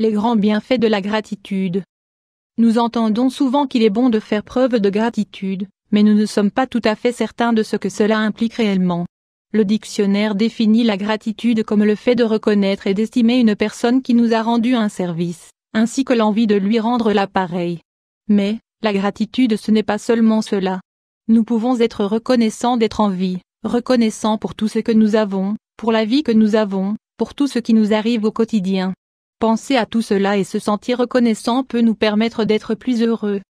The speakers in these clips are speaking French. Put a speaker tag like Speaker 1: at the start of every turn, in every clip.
Speaker 1: Les grands bienfaits de la gratitude. Nous entendons souvent qu'il est bon de faire preuve de gratitude, mais nous ne sommes pas tout à fait certains de ce que cela implique réellement. Le dictionnaire définit la gratitude comme le fait de reconnaître et d'estimer une personne qui nous a rendu un service, ainsi que l'envie de lui rendre pareille. Mais, la gratitude ce n'est pas seulement cela. Nous pouvons être reconnaissants d'être en vie, reconnaissants pour tout ce que nous avons, pour la vie que nous avons, pour tout ce qui nous arrive au quotidien. Penser à tout cela et se sentir reconnaissant peut nous permettre d'être plus heureux.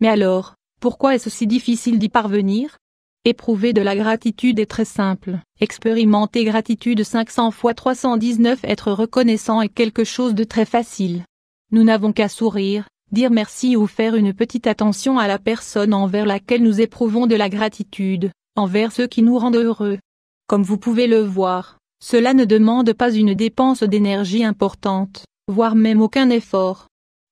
Speaker 1: Mais alors, pourquoi est-ce si difficile d'y parvenir Éprouver de la gratitude est très simple. Expérimenter gratitude 500 fois 319 être reconnaissant est quelque chose de très facile. Nous n'avons qu'à sourire, dire merci ou faire une petite attention à la personne envers laquelle nous éprouvons de la gratitude, envers ceux qui nous rendent heureux. Comme vous pouvez le voir, cela ne demande pas une dépense d'énergie importante voire même aucun effort.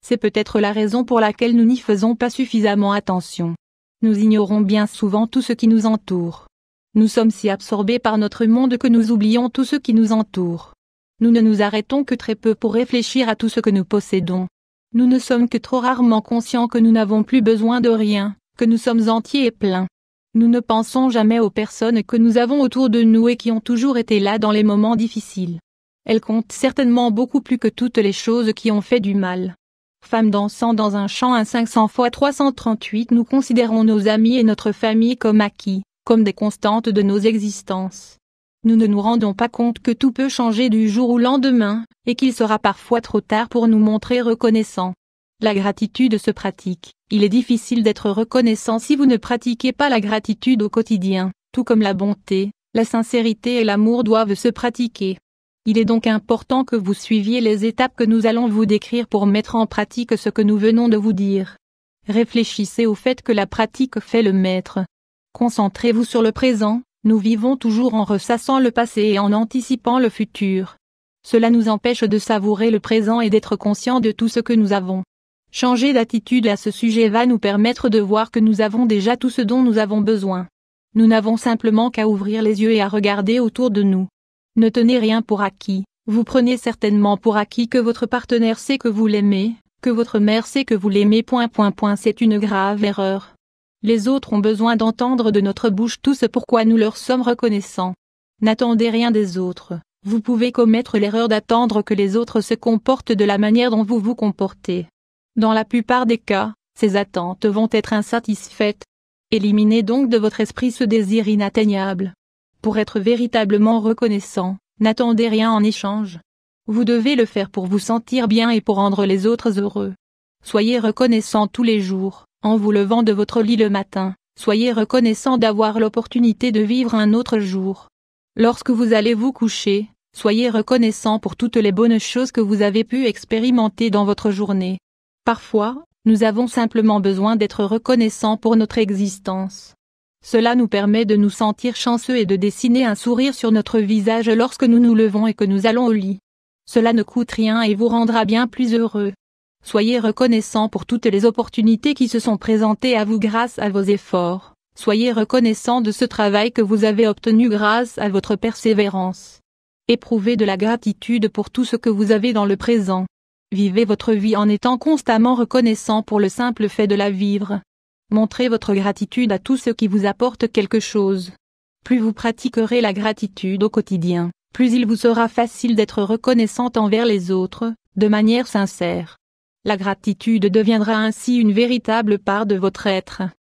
Speaker 1: C'est peut-être la raison pour laquelle nous n'y faisons pas suffisamment attention. Nous ignorons bien souvent tout ce qui nous entoure. Nous sommes si absorbés par notre monde que nous oublions tout ce qui nous entoure. Nous ne nous arrêtons que très peu pour réfléchir à tout ce que nous possédons. Nous ne sommes que trop rarement conscients que nous n'avons plus besoin de rien, que nous sommes entiers et pleins. Nous ne pensons jamais aux personnes que nous avons autour de nous et qui ont toujours été là dans les moments difficiles. Elle compte certainement beaucoup plus que toutes les choses qui ont fait du mal. Femme dansant dans un champ à 500 fois 338 Nous considérons nos amis et notre famille comme acquis, comme des constantes de nos existences. Nous ne nous rendons pas compte que tout peut changer du jour au lendemain, et qu'il sera parfois trop tard pour nous montrer reconnaissants. La gratitude se pratique. Il est difficile d'être reconnaissant si vous ne pratiquez pas la gratitude au quotidien, tout comme la bonté, la sincérité et l'amour doivent se pratiquer. Il est donc important que vous suiviez les étapes que nous allons vous décrire pour mettre en pratique ce que nous venons de vous dire. Réfléchissez au fait que la pratique fait le maître. Concentrez-vous sur le présent, nous vivons toujours en ressassant le passé et en anticipant le futur. Cela nous empêche de savourer le présent et d'être conscients de tout ce que nous avons. Changer d'attitude à ce sujet va nous permettre de voir que nous avons déjà tout ce dont nous avons besoin. Nous n'avons simplement qu'à ouvrir les yeux et à regarder autour de nous. Ne tenez rien pour acquis, vous prenez certainement pour acquis que votre partenaire sait que vous l'aimez, que votre mère sait que vous l'aimez. Point, point, point, c'est une grave erreur. Les autres ont besoin d'entendre de notre bouche tout ce pourquoi nous leur sommes reconnaissants. N'attendez rien des autres. Vous pouvez commettre l'erreur d'attendre que les autres se comportent de la manière dont vous vous comportez. Dans la plupart des cas, ces attentes vont être insatisfaites. Éliminez donc de votre esprit ce désir inatteignable. Pour être véritablement reconnaissant, n'attendez rien en échange. Vous devez le faire pour vous sentir bien et pour rendre les autres heureux. Soyez reconnaissant tous les jours, en vous levant de votre lit le matin, soyez reconnaissant d'avoir l'opportunité de vivre un autre jour. Lorsque vous allez vous coucher, soyez reconnaissant pour toutes les bonnes choses que vous avez pu expérimenter dans votre journée. Parfois, nous avons simplement besoin d'être reconnaissants pour notre existence. Cela nous permet de nous sentir chanceux et de dessiner un sourire sur notre visage lorsque nous nous levons et que nous allons au lit. Cela ne coûte rien et vous rendra bien plus heureux. Soyez reconnaissant pour toutes les opportunités qui se sont présentées à vous grâce à vos efforts. Soyez reconnaissant de ce travail que vous avez obtenu grâce à votre persévérance. Éprouvez de la gratitude pour tout ce que vous avez dans le présent. Vivez votre vie en étant constamment reconnaissant pour le simple fait de la vivre. Montrez votre gratitude à tous ceux qui vous apporte quelque chose. Plus vous pratiquerez la gratitude au quotidien, plus il vous sera facile d'être reconnaissante envers les autres, de manière sincère. La gratitude deviendra ainsi une véritable part de votre être.